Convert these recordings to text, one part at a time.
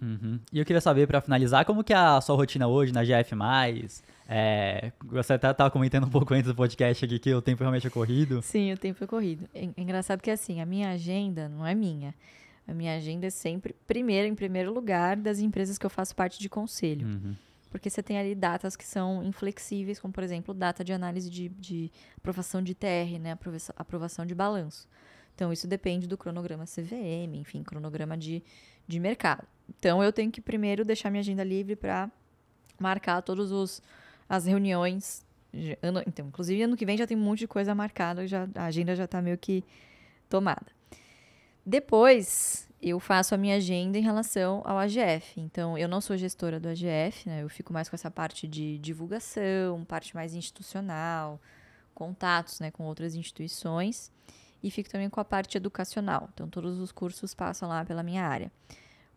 Uhum. E eu queria saber, para finalizar, como que é a sua rotina hoje na GF+, é, você até estava tá comentando um pouco antes do podcast aqui que o tempo realmente é corrido. Sim, o tempo é corrido. É, é engraçado que assim, a minha agenda não é minha. A minha agenda é sempre, primeiro, em primeiro lugar, das empresas que eu faço parte de conselho. Uhum. Porque você tem ali datas que são inflexíveis, como, por exemplo, data de análise de, de aprovação de TR, né? aprovação, aprovação de balanço. Então, isso depende do cronograma CVM, enfim, cronograma de, de mercado. Então, eu tenho que primeiro deixar minha agenda livre para marcar todas as reuniões. Ano, então, inclusive, ano que vem já tem um monte de coisa marcada, já, a agenda já está meio que tomada. Depois, eu faço a minha agenda em relação ao AGF. Então, eu não sou gestora do AGF, né? Eu fico mais com essa parte de divulgação, parte mais institucional, contatos né, com outras instituições e fico também com a parte educacional. Então, todos os cursos passam lá pela minha área.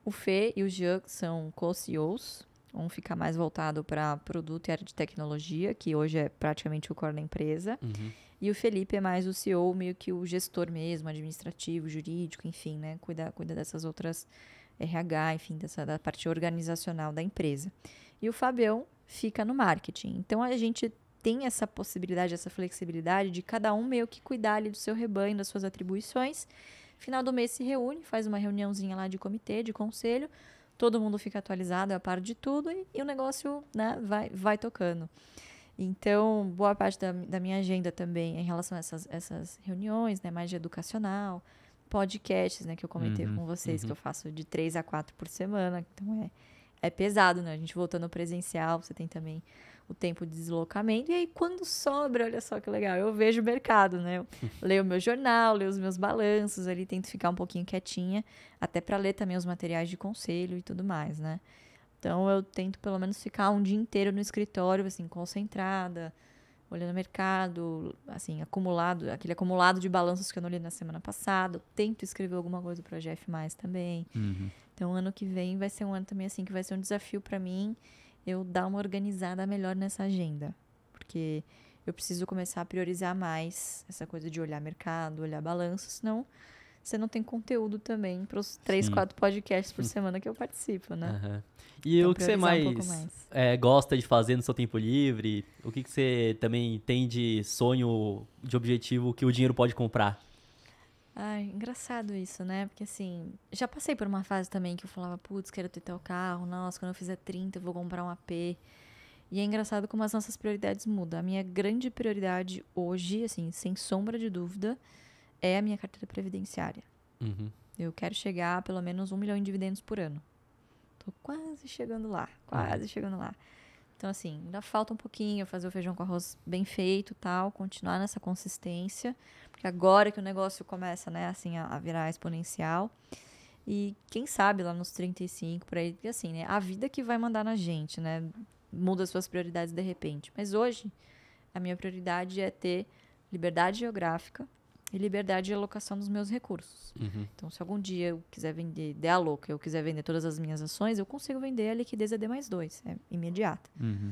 O Fê e o Jean são co-CEOs. Um fica mais voltado para produto e área de tecnologia, que hoje é praticamente o core da empresa. Uhum. E o Felipe é mais o CEO, meio que o gestor mesmo, administrativo, jurídico, enfim, né? Cuida, cuida dessas outras RH, enfim, dessa da parte organizacional da empresa. E o Fabião fica no marketing. Então a gente tem essa possibilidade, essa flexibilidade de cada um meio que cuidar ali do seu rebanho, das suas atribuições. Final do mês se reúne, faz uma reuniãozinha lá de comitê, de conselho, todo mundo fica atualizado, é a par de tudo e, e o negócio né, vai, vai tocando. Então, boa parte da, da minha agenda também é em relação a essas, essas reuniões, né, mais de educacional, podcasts, né, que eu comentei uhum, com vocês, uhum. que eu faço de três a quatro por semana. Então, é, é pesado, né? A gente voltando presencial, você tem também o tempo de deslocamento. E aí, quando sobra, olha só que legal, eu vejo o mercado, né? Eu leio meu jornal, leio os meus balanços ali, tento ficar um pouquinho quietinha, até para ler também os materiais de conselho e tudo mais, né? Então, eu tento pelo menos ficar um dia inteiro no escritório, assim, concentrada, olhando o mercado, assim, acumulado, aquele acumulado de balanços que eu não li na semana passada. Eu tento escrever alguma coisa para o Jeff mais também. Uhum. Então, ano que vem vai ser um ano também assim que vai ser um desafio para mim eu dar uma organizada melhor nessa agenda, porque eu preciso começar a priorizar mais essa coisa de olhar mercado, olhar balanço, senão você não tem conteúdo também para os três, quatro podcasts por semana que eu participo, né? Uhum. E então, o que você mais, um mais. É, gosta de fazer no seu tempo livre? O que, que você também tem de sonho, de objetivo que o dinheiro pode comprar? Ai, engraçado isso, né? Porque assim, já passei por uma fase também que eu falava, putz, quero ter tal carro, nossa, quando eu fizer 30 eu vou comprar um AP. E é engraçado como as nossas prioridades mudam. A minha grande prioridade hoje, assim, sem sombra de dúvida, é a minha carteira previdenciária. Uhum. Eu quero chegar a pelo menos um milhão de dividendos por ano. Tô quase chegando lá, quase uhum. chegando lá. Então, assim, ainda falta um pouquinho fazer o feijão com arroz bem feito tal, continuar nessa consistência, porque agora que o negócio começa, né, assim, a, virar exponencial. E quem sabe lá nos 35, por aí, assim, né, a vida que vai mandar na gente, né, muda suas prioridades de repente. Mas hoje, a minha prioridade é ter liberdade geográfica, e liberdade de alocação dos meus recursos. Uhum. Então, se algum dia eu quiser vender, der a louca, eu quiser vender todas as minhas ações, eu consigo vender a liquidez é D mais dois, é imediata. Uhum.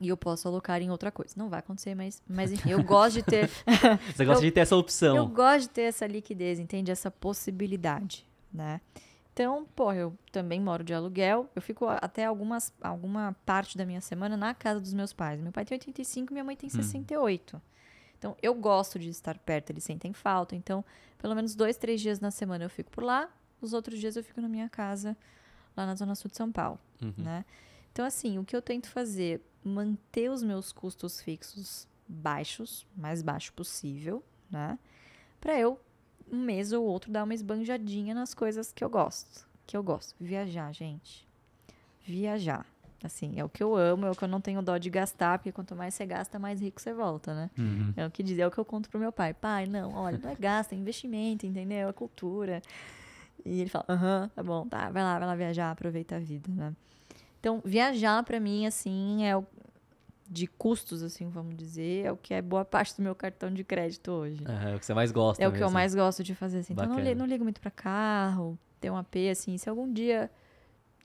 E eu posso alocar em outra coisa. Não vai acontecer, mas, mas enfim, eu gosto de ter. Você gosta eu, de ter essa opção. Eu gosto de ter essa liquidez, entende? Essa possibilidade, né? Então, pô, eu também moro de aluguel. Eu fico até algumas, alguma parte da minha semana na casa dos meus pais. Meu pai tem 85, minha mãe tem 68. Hum. Então, eu gosto de estar perto, eles sentem falta. Então, pelo menos dois, três dias na semana eu fico por lá, os outros dias eu fico na minha casa, lá na Zona Sul de São Paulo, uhum. né? Então, assim, o que eu tento fazer? Manter os meus custos fixos baixos, mais baixo possível, né? Para eu, um mês ou outro, dar uma esbanjadinha nas coisas que eu gosto. Que eu gosto. Viajar, gente. Viajar. Assim, é o que eu amo, é o que eu não tenho dó de gastar, porque quanto mais você gasta, mais rico você volta, né? Uhum. É o que dizer é o que eu conto pro meu pai. Pai, não, olha, não é gasto, é investimento, entendeu? É cultura. E ele fala, aham, tá bom, tá, vai lá, vai lá viajar, aproveita a vida, né? Então, viajar para mim, assim, é o, de custos, assim, vamos dizer, é o que é boa parte do meu cartão de crédito hoje. É, é o que você mais gosta. É o que eu mais gosto de fazer, assim. Então, Bacana. Então, não, não ligo muito para carro, ter um AP, assim, se algum dia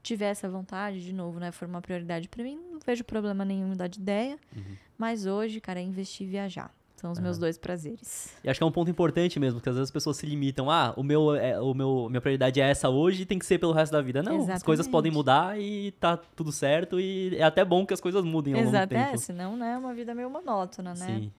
tiver essa vontade, de novo, né, for uma prioridade para mim, não vejo problema nenhum mudar de ideia. Uhum. Mas hoje, cara, é investir e viajar. São os uhum. meus dois prazeres. E acho que é um ponto importante mesmo, porque às vezes as pessoas se limitam. Ah, o meu, é, o meu, minha prioridade é essa hoje e tem que ser pelo resto da vida. Não, Exatamente. as coisas podem mudar e tá tudo certo e é até bom que as coisas mudem ao Exato, longo do é, tempo. É, senão é uma vida meio monótona, né? Sim.